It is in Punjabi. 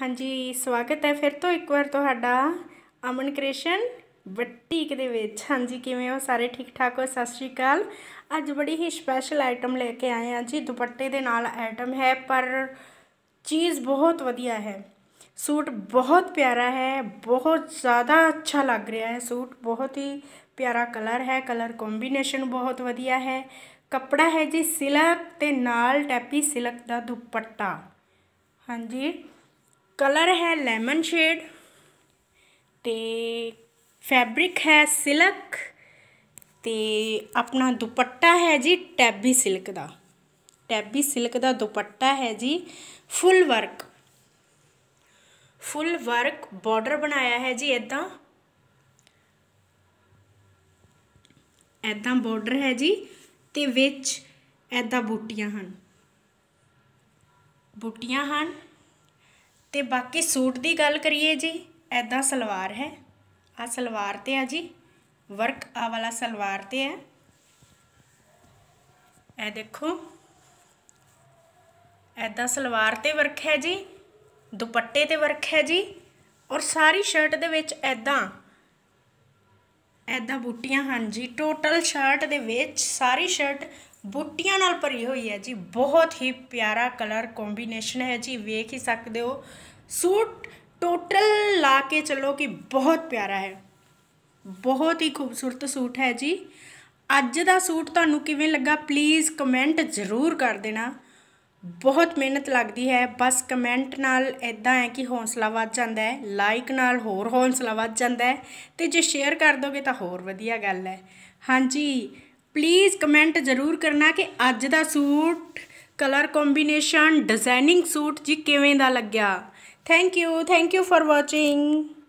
ਹਾਂਜੀ ਸਵਾਗਤ ਹੈ ਫਿਰ ਤੋਂ ਇੱਕ ਵਾਰ ਤੁਹਾਡਾ ਅਮਨ ਕ੍ਰਿਸ਼ਨ ਬਟੀਕ ਦੇ ਵਿੱਚ ਹਾਂਜੀ ਕਿਵੇਂ ਹੋ ਸਾਰੇ ਠੀਕ ਠਾਕ ਹੋ ਸਤਿ ਸ਼੍ਰੀ ਅਕਾਲ ਅੱਜ ਬੜੀ ਹੀ ਸਪੈਸ਼ਲ ਆਈਟਮ ਲੈ ਕੇ ਆਏ ਹਾਂ ਜੀ ਦੁਪੱਟੇ ਦੇ ਨਾਲ ਆਈਟਮ ਹੈ ਪਰ ਚੀਜ਼ ਬਹੁਤ ਵਧੀਆ ਹੈ ਸੂਟ ਬਹੁਤ ਪਿਆਰਾ ਹੈ ਬਹੁਤ ਜ਼ਿਆਦਾ ਅੱਛਾ ਲੱਗ ਰਿਹਾ ਹੈ ਸੂਟ ਬਹੁਤ ਹੀ ਪਿਆਰਾ ਕਲਰ ਹੈ ਕਲਰ ਕੰਬੀਨੇਸ਼ਨ ਬਹੁਤ ਵਧੀਆ ਹੈ ਕੱਪੜਾ ਹੈ ਜੀ ਸਿਲਕ ਤੇ ਨਾਲ ਟੈਪੀ ਸਿਲਕ ਦਾ ਦੁਪੱਟਾ ਹਾਂਜੀ ਕਲਰ ਹੈ ਲੈਮਨ ਸ਼ੇਡ ਤੇ ਫੈਬਰਿਕ ਹੈ ਸਿਲਕ ਤੇ ਆਪਣਾ ਦੁਪੱਟਾ ਹੈ ਜੀ ਟੈਬੀ ਸਿਲਕ ਦਾ ਟੈਬੀ ਸਿਲਕ ਦਾ ਦੁਪੱਟਾ ਹੈ ਜੀ full work full work border ਬਣਾਇਆ ਹੈ ਜੀ ਇਦਾਂ ਇਦਾਂ ਬਾਰਡਰ ਹੈ ਜੀ ਤੇ ਵਿੱਚ ਇਦਾਂ ਬੂਟੀਆਂ ਹਨ ਬੂਟੀਆਂ ਹਨ ਤੇ ਬਾਕੀ ਸੂਟ ਦੀ ਗੱਲ ਕਰੀਏ ਜੀ ਐਦਾਂ ਸਲਵਾਰ ਹੈ ਆ ਸਲਵਾਰ ਤੇ ਆ ਜੀ ਵਰਕ ਆ ਵਾਲਾ ਸਲਵਾਰ ਤੇ ਹੈ ਇਹ ਦੇਖੋ ਐਦਾਂ ਸਲਵਾਰ ਤੇ ਵਰਕ ਹੈ ਜੀ ਦੁਪੱਟੇ ਤੇ ਵਰਕ ਹੈ ਜੀ ਔਰ ਸਾਰੀ ਸ਼ਰਟ ਦੇ ਵਿੱਚ ਐਦਾਂ ਐਦਾਂ ਬੂਟੀਆਂ ਹਨ ਜੀ ਟੋਟਲ ਸ਼ਰਟ ਦੇ ਵਿੱਚ ਸਾਰੀ ਸ਼ਰਟ ਬੂਟੀਆਂ ਨਾਲ ਭਰੀ ਹੋਈ ਹੈ ਜੀ ਬਹੁਤ ਹੀ ਪਿਆਰਾ ਕਲਰ ਕੰਬੀਨੇਸ਼ਨ ਹੈ ਜੀ ਵੇਖ ਹੀ ਸਕਦੇ ਹੋ ਸੂਟ ਟੋਟਲ ਲਾ ਕੇ ਚੱਲੋ ਕਿ ਬਹੁਤ ਪਿਆਰਾ ਹੈ ਬਹੁਤ ਹੀ ਖੂਬਸੂਰਤ ਸੂਟ ਹੈ ਜੀ ਅੱਜ ਦਾ ਸੂਟ ਤੁਹਾਨੂੰ ਕਿਵੇਂ ਲੱਗਾ ਪਲੀਜ਼ ਕਮੈਂਟ ਜ਼ਰੂਰ ਕਰ ਦੇਣਾ ਬਹੁਤ ਮਿਹਨਤ ਲੱਗਦੀ ਹੈ ਬਸ ਕਮੈਂਟ ਨਾਲ ਇਦਾਂ ਹੈ ਕਿ ਹੌਸਲਾ ਵੱਧ ਜਾਂਦਾ ਹੈ ਲਾਈਕ ਨਾਲ ਹੋਰ ਹੌਸਲਾ ਵੱਧ ਜਾਂਦਾ ਹੈ ਤੇ ਜੇ ਸ਼ੇਅਰ ਕਰ ਦੋਗੇ ਤਾਂ ਹੋਰ ਵਧੀਆ ਗੱਲ ਹੈ ਹਾਂਜੀ ਪਲੀਜ਼ ਕਮੈਂਟ ਜ਼ਰੂਰ ਕਰਨਾ ਕਿ ਅੱਜ ਦਾ suit colour combination designing suit ਜੀ ਕਿਵੇਂ ਦਾ ਲੱਗਿਆ thank you thank you for watching